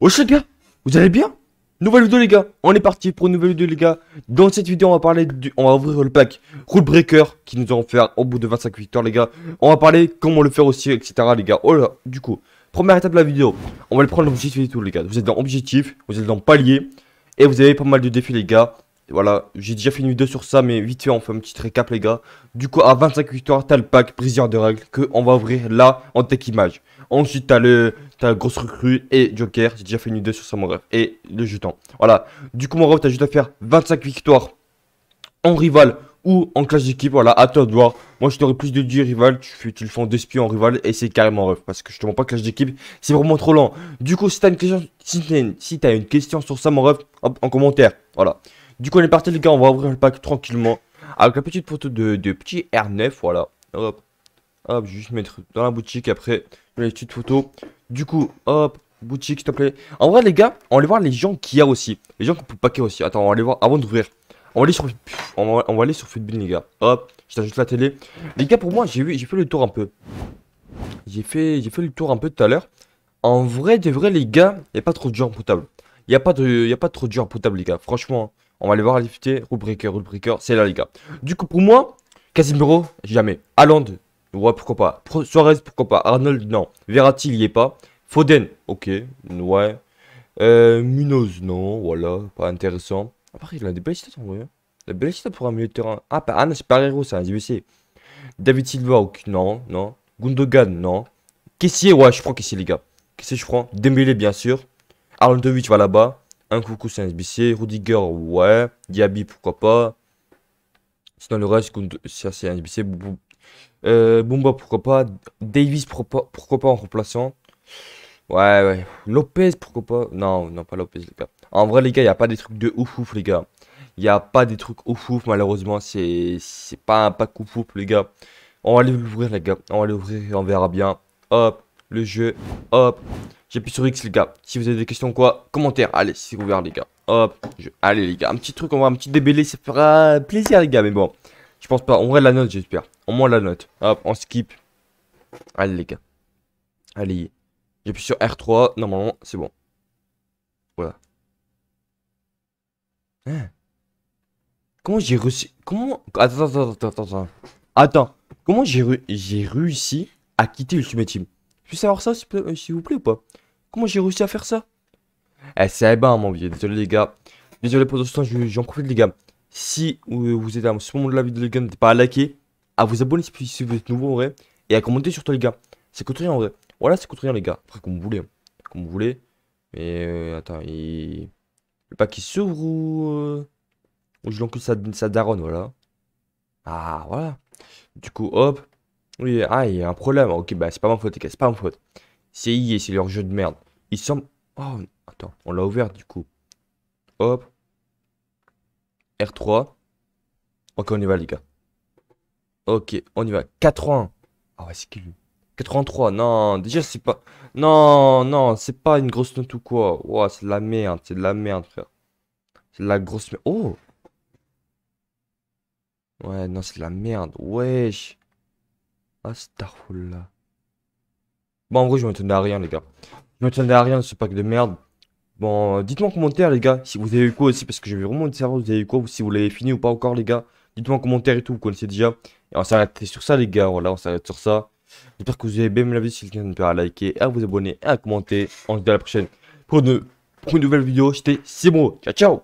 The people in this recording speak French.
Wesh les gars, vous allez bien Nouvelle vidéo les gars, on est parti pour une nouvelle vidéo les gars Dans cette vidéo on va parler du... On va ouvrir le pack Rule Breaker qui nous ont fait au bout de 25 victoires les gars On va parler comment le faire aussi etc les gars Oh là, du coup, première étape de la vidéo On va le prendre l'objectif et tout les gars Vous êtes dans objectif, vous êtes dans palier Et vous avez pas mal de défis les gars voilà, j'ai déjà fait une vidéo sur ça, mais vite fait, on fait un petit récap, les gars. Du coup, à 25 victoires, t'as le pack briseur de règles que on va ouvrir là en tech image. Ensuite, t'as le t'as grosse recrue et Joker. J'ai déjà fait une vidéo sur ça, mon ref Et le jeton. Voilà. Du coup, mon ref t'as juste à faire 25 victoires en rival ou en clash d'équipe. Voilà, à toi de voir. Moi, je t'aurais plus de 10 rival. Tu, fais, tu le fais en 2 en rival et c'est carrément ref. Parce que je te montre pas clash d'équipe. C'est vraiment trop lent. Du coup, si t'as une question, si une, question sur ça, mon ref hop, en commentaire. Voilà. Du coup, on est parti, les gars. On va ouvrir le pack tranquillement. Avec la petite photo de, de petit R9. Voilà. Hop. Hop, je vais juste mettre dans la boutique. Après, les petite photo Du coup, hop. Boutique, s'il te plaît. En vrai, les gars, on va aller voir les gens qu'il y a aussi. Les gens qu'on peut packer aussi. Attends, on va aller voir avant d'ouvrir. On va aller sur, on va, aller sur Footbin, les gars. Hop, je t'ajoute la télé. Les gars, pour moi, j'ai vu, j'ai fait le tour un peu. J'ai fait, j'ai fait le tour un peu tout à l'heure. En vrai, de vrai, les gars, il n'y a pas trop de gens potable. Il n'y a pas de, il a pas trop de gens potable, les gars. Franchement, hein. On va aller voir à Rule breaker, rule breaker, c'est la Liga. Du coup, pour moi, Casimiro, jamais. Haaland, ouais, pourquoi pas. Suarez, pourquoi pas. Arnold, non. Verratti, il y est pas. Foden, ok, ouais. Euh, Munoz, non, voilà, pas intéressant. Après, il a des belles stats en vrai. Hein. Des belles stats pour un milieu de terrain. Ah, pas, ah non, c'est Parero, c'est un DBC. David Silva, ok, non, non. Gundogan, non. Kessier, ouais, je prends Kessier, les gars. Kessier, je crois, Dembélé, bien sûr. Arnoldovic va là-bas. Un Coucou, c'est un SBC. Rudiger, ouais. Diaby, pourquoi pas. Sinon, le reste, ça, c'est un SBC. Bumba, euh, pourquoi pas. Davis, pourquoi pas, en remplaçant. Ouais, ouais. Lopez, pourquoi pas. Non, non, pas Lopez, les gars. En vrai, les gars, il n'y a pas des trucs de ouf ouf, les gars. Il n'y a pas des trucs ouf ouf, malheureusement. C'est pas un pack ouf ouf, les gars. On va l'ouvrir, les gars. On va l'ouvrir et on verra bien. Hop, le jeu. Hop. J'appuie sur X, les gars. Si vous avez des questions, quoi, commentaire. Allez, c'est ouvert, les gars. Hop. Allez, les gars. Un petit truc, on va un petit débellé. Ça fera plaisir, les gars. Mais bon, je pense pas. On aurait la note, j'espère. Au moins, la note. Hop, on skip. Allez, les gars. Allez. J'appuie sur R3. Normalement, c'est bon. Voilà. Hein Comment j'ai réussi. Comment. Attends, attends, attends, attends. Attends. Comment j'ai réussi à quitter Ultimate Team je veux savoir ça, euh, s'il vous plaît, ou pas Comment j'ai réussi à faire ça Eh, c'est eh bon, mon vieux. Désolé, les gars. Désolé pour ce temps, j'en profite, les gars. Si euh, vous êtes à ce moment de la vidéo, les gars, n'hésitez pas à liker, à vous abonner si vous êtes nouveau, en vrai, et à commenter surtout, les gars. C'est coûte rien, en vrai. Voilà, c'est coûte rien, les gars. Après, comme vous voulez. Hein. Comme vous voulez. Mais, euh, attends, il... Le pack, qui s'ouvre ou... Euh... Ou je l'encule sa, sa daronne, voilà. Ah, voilà. Du coup, hop. Oui, ah, il y a un problème. Ok, bah c'est pas ma faute, les gars, c'est pas ma faute. C'est IE, c'est leur jeu de merde. Ils sont. Oh, attends, on l'a ouvert du coup. Hop. R3. Ok, on y va, les gars. Ok, on y va. 80. Ah ouais, c'est qui lui 83, non, déjà c'est pas. Non, non, c'est pas une grosse note ou quoi. Ouah, c'est de la merde, c'est de la merde, frère. C'est de la grosse merde. Oh Ouais, non, c'est de la merde, wesh là. Bon, en vrai, je m'attendais à rien, les gars. Je m'attendais à rien, de ce pack de merde. Bon, euh, dites-moi en commentaire, les gars, si vous avez eu quoi aussi, parce que j'ai vraiment une savoir vous avez eu quoi, si vous l'avez fini ou pas encore, les gars. Dites-moi en commentaire et tout, vous connaissez déjà. Et on s'arrête sur ça, les gars, voilà, on s'arrête sur ça. J'espère que vous avez bien aimé la vidéo, si le cas, à liker, à vous abonner, à commenter. On se dit à la prochaine pour une, nouvelle vidéo. C'était Simon. ciao, ciao